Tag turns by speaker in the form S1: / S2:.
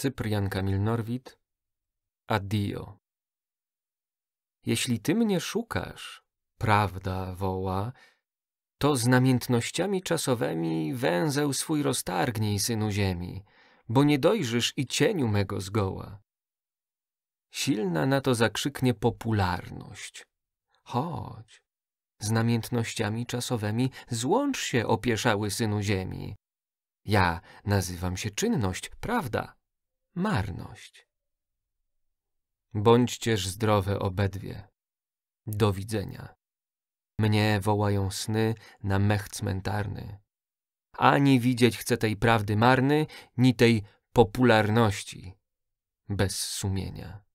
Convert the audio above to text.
S1: Cyprian Kamil Norwid Addio Jeśli ty mnie szukasz, prawda woła, to z namiętnościami czasowymi węzeł swój roztargnij, synu ziemi, bo nie dojrzysz i cieniu mego zgoła. Silna na to zakrzyknie popularność. Chodź, z namiętnościami czasowymi złącz się, opieszały synu ziemi. Ja nazywam się czynność, prawda? marność. Bądźcież zdrowe obedwie. Do widzenia. Mnie wołają sny na mech cmentarny. Ani widzieć chcę tej prawdy marny, ni tej popularności bez sumienia.